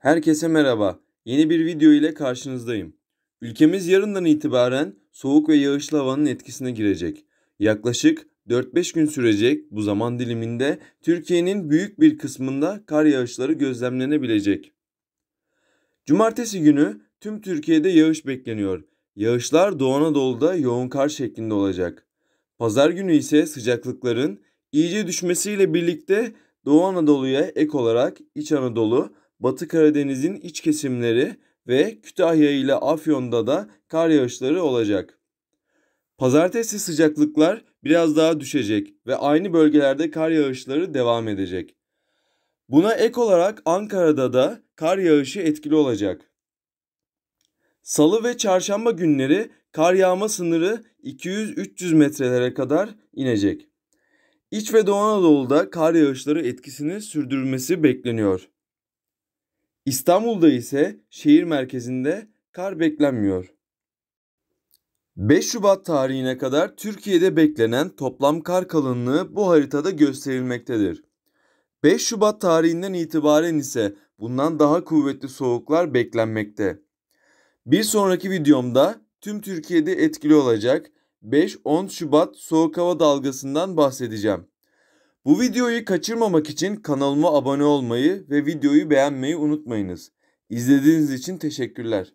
Herkese merhaba. Yeni bir video ile karşınızdayım. Ülkemiz yarından itibaren soğuk ve yağışlı havanın etkisine girecek. Yaklaşık 4-5 gün sürecek bu zaman diliminde Türkiye'nin büyük bir kısmında kar yağışları gözlemlenebilecek. Cumartesi günü tüm Türkiye'de yağış bekleniyor. Yağışlar Doğu Anadolu'da yoğun kar şeklinde olacak. Pazar günü ise sıcaklıkların iyice düşmesiyle birlikte Doğu Anadolu'ya ek olarak İç Anadolu Batı Karadeniz'in iç kesimleri ve Kütahya ile Afyon'da da kar yağışları olacak. Pazartesi sıcaklıklar biraz daha düşecek ve aynı bölgelerde kar yağışları devam edecek. Buna ek olarak Ankara'da da kar yağışı etkili olacak. Salı ve çarşamba günleri kar yağma sınırı 200-300 metrelere kadar inecek. İç ve Doğu Anadolu'da kar yağışları etkisini sürdürmesi bekleniyor. İstanbul'da ise şehir merkezinde kar beklenmiyor. 5 Şubat tarihine kadar Türkiye'de beklenen toplam kar kalınlığı bu haritada gösterilmektedir. 5 Şubat tarihinden itibaren ise bundan daha kuvvetli soğuklar beklenmekte. Bir sonraki videomda tüm Türkiye'de etkili olacak 5-10 Şubat soğuk hava dalgasından bahsedeceğim. Bu videoyu kaçırmamak için kanalıma abone olmayı ve videoyu beğenmeyi unutmayınız. İzlediğiniz için teşekkürler.